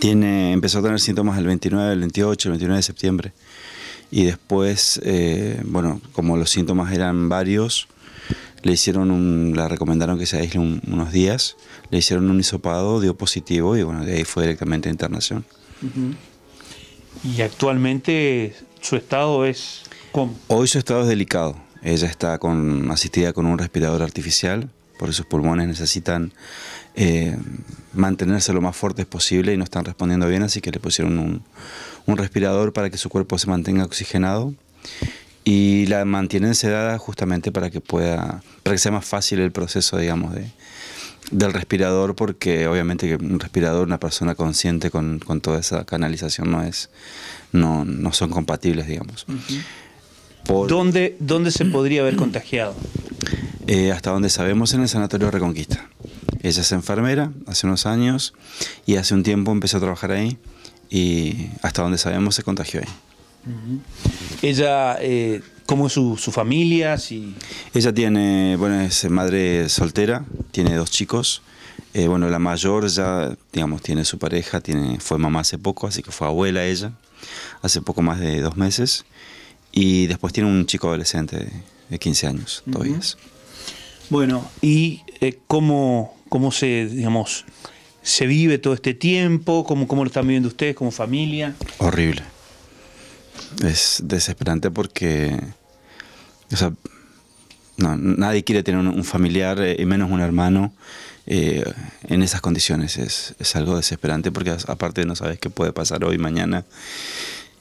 tiene, empezó a tener síntomas el 29, el 28, el 29 de septiembre. Y después, eh, bueno, como los síntomas eran varios, le hicieron un, la recomendaron que se aísle unos días, le hicieron un hisopado, dio positivo y bueno, de ahí fue directamente a internación. ¿Y actualmente su estado es cómo? Hoy su estado es delicado. Ella está con, asistida con un respirador artificial porque sus pulmones necesitan eh, mantenerse lo más fuertes posible y no están respondiendo bien, así que le pusieron un, respirador para que su cuerpo se mantenga oxigenado y la mantienen sedada justamente para que pueda, para que sea más fácil el proceso, digamos, del respirador, porque obviamente que un respirador, una persona consciente con, toda esa canalización no es, no, son compatibles, digamos. ¿Dónde se podría haber contagiado? Eh, hasta donde sabemos, en el Sanatorio Reconquista. Ella es enfermera hace unos años y hace un tiempo empezó a trabajar ahí y hasta donde sabemos se contagió ahí. Ella, eh, ¿cómo es su, familia? Si... Ella tiene, bueno, es madre soltera, tiene dos chicos. Eh, bueno, la mayor ya, digamos, tiene su pareja, tiene, fue mamá hace poco, así que fue abuela ella, hace poco más de dos meses. Y después tiene un chico adolescente de 15 años todavía. Bueno, ¿y eh, cómo, cómo se, digamos, se vive todo este tiempo? ¿Cómo, ¿Cómo lo están viviendo ustedes como familia? Horrible. Es desesperante porque, nadie quiere tener un, familiar, eh, y menos un hermano, eh, en esas condiciones. Es, es, algo desesperante porque aparte no sabes qué puede pasar hoy, mañana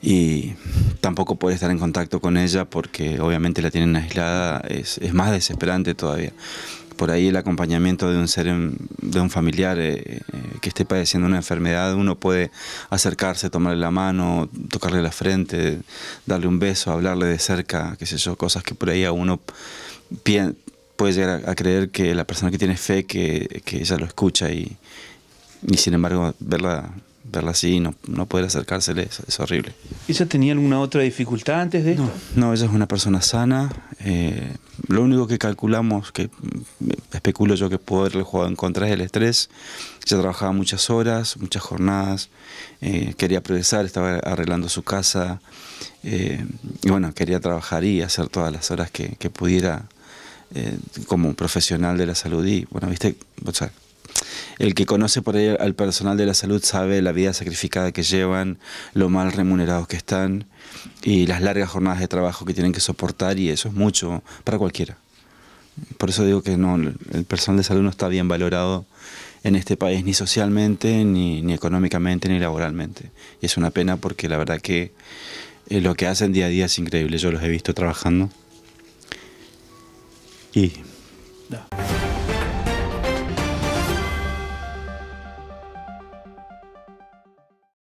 y tampoco puede estar en contacto con ella porque obviamente la tienen aislada es, más desesperante todavía. Por ahí el acompañamiento de un ser, de un familiar eh, eh, que esté padeciendo una enfermedad, uno puede acercarse, tomarle la mano, tocarle la frente, darle un beso, hablarle de cerca, qué sé yo, cosas que por ahí a uno puede llegar a, creer que la persona que tiene fe, que, ella lo escucha y, sin embargo verla verla así no, no poder acercársele es horrible. ¿Ella tenía alguna otra dificultad antes de esto? No, no ella es una persona sana. Eh, lo único que calculamos, que mm, especulo yo que pudo haberle jugado en contra es el estrés. Ella trabajaba muchas horas, muchas jornadas, eh, quería progresar, estaba arreglando su casa. Eh, y bueno, quería trabajar y hacer todas las horas que, pudiera como profesional de la salud. Y bueno, viste, o sea, el que conoce por ahí al personal de la salud sabe la vida sacrificada que llevan, lo mal remunerados que están y las largas jornadas de trabajo que tienen que soportar y eso es mucho para cualquiera. Por eso digo que no, el personal de salud no está bien valorado en este país, ni socialmente, ni, económicamente, ni laboralmente. Y es una pena porque la verdad que eh, lo que hacen día a día es increíble. Yo los he visto trabajando. Y...